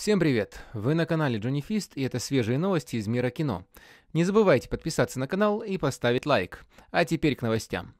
Всем привет! Вы на канале Джонни Фист, и это свежие новости из мира кино. Не забывайте подписаться на канал и поставить лайк. А теперь к новостям.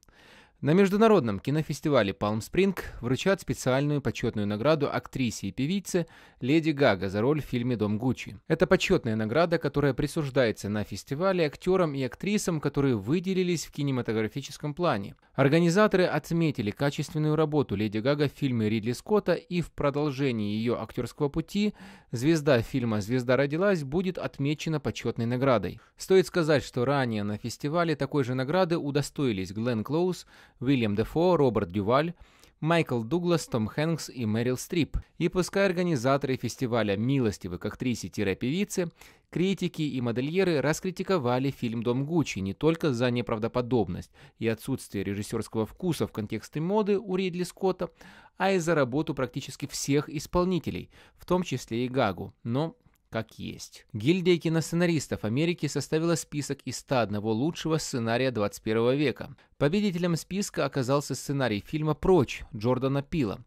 На международном кинофестивале «Палм-Спринг» вручат специальную почетную награду актрисе и певице Леди Гага за роль в фильме «Дом Гуччи». Это почетная награда, которая присуждается на фестивале актерам и актрисам, которые выделились в кинематографическом плане. Организаторы отметили качественную работу Леди Гага в фильме Ридли Скотта и в продолжении ее актерского пути звезда фильма «Звезда родилась» будет отмечена почетной наградой. Стоит сказать, что ранее на фестивале такой же награды удостоились Глен Клоуз, Уильям Дефо, Роберт Дюваль, Майкл Дуглас, Том Хэнкс и Мэрил Стрип. И пускай организаторы фестиваля милостивы к актрисе-певице, критики и модельеры раскритиковали фильм «Дом Гуччи» не только за неправдоподобность и отсутствие режиссерского вкуса в контексте моды у Ридли Скотта, а и за работу практически всех исполнителей, в том числе и Гагу, но как есть. Гильдия киносценаристов Америки составила список из 101 лучшего сценария 21 века. Победителем списка оказался сценарий фильма «Прочь» Джордана Пила.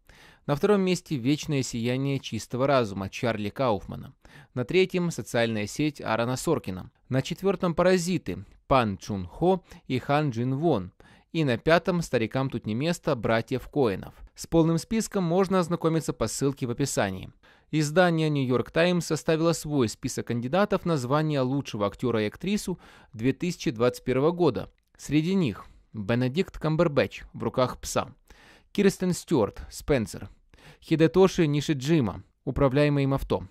На втором месте «Вечное сияние чистого разума» Чарли Кауфмана. На третьем «Социальная сеть» Аарона Соркина. На четвертом «Паразиты» Пан Чун Хо и Хан Джин Вон. И на пятом «Старикам тут не место» братьев Коинов. С полным списком можно ознакомиться по ссылке в описании. Издание New York Times составило свой список кандидатов на звание лучшего актера и актрису 2021 года. Среди них Бенедикт Камбербэтч в руках пса, Кирстен Стюарт, Спенсер, Хидетоши Нишиджима, управляемый им авто,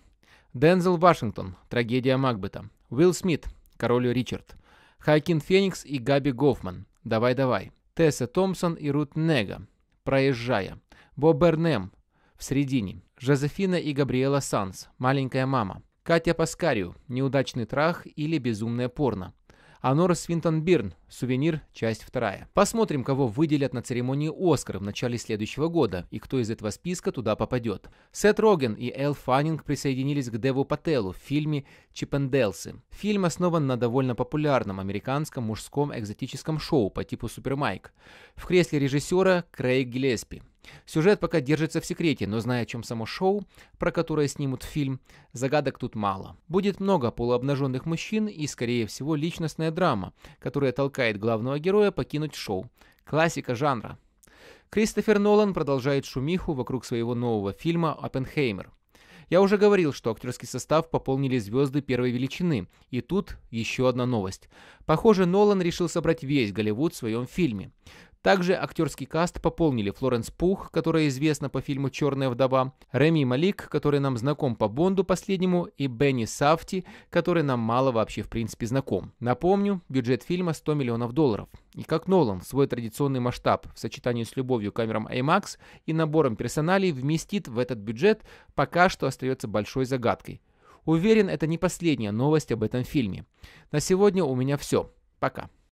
Дензел Вашингтон, трагедия Макбета, Уилл Смит, король Ричард, Хайкин Феникс и Габи Гофман, давай-давай, Тесса Томпсон и Рут Нега, проезжая. Боб Эрнем в середине. Жозефина и Габриэла Санс, маленькая мама. Катя Паскарио, неудачный трах или безумное порно. Анора Свинтон-Бирн, «Сувенир», часть вторая. Посмотрим, кого выделят на церемонии Оскара в начале следующего года и кто из этого списка туда попадет. Сет Роген и Эл Фаннинг присоединились к Деву Пателу в фильме «Чипенделсы». Фильм основан на довольно популярном американском мужском экзотическом шоу по типу «Супермайк». В кресле режиссера Крейг Гиллеспи. Сюжет пока держится в секрете, но зная, о чем само шоу, про которое снимут фильм, загадок тут мало. Будет много полуобнаженных мужчин и, скорее всего, личностная драма, которая толкает главного героя покинуть шоу. Классика жанра. Кристофер Нолан продолжает шумиху вокруг своего нового фильма «Оппенхеймер». Я уже говорил, что актерский состав пополнили звезды первой величины, и тут еще одна новость. Похоже, Нолан решил собрать весь Голливуд в своем фильме. Также актерский каст пополнили Флоренс Пух, которая известна по фильму «Черная вдова», Реми Малик, который нам знаком по Бонду последнему, и Бенни Сафти, который нам мало вообще в принципе знаком. Напомню, бюджет фильма 100 миллионов долларов. И как Нолан свой традиционный масштаб в сочетании с любовью к камерам IMAX и набором персоналей вместит в этот бюджет, пока что остается большой загадкой. Уверен, это не последняя новость об этом фильме. На сегодня у меня все. Пока.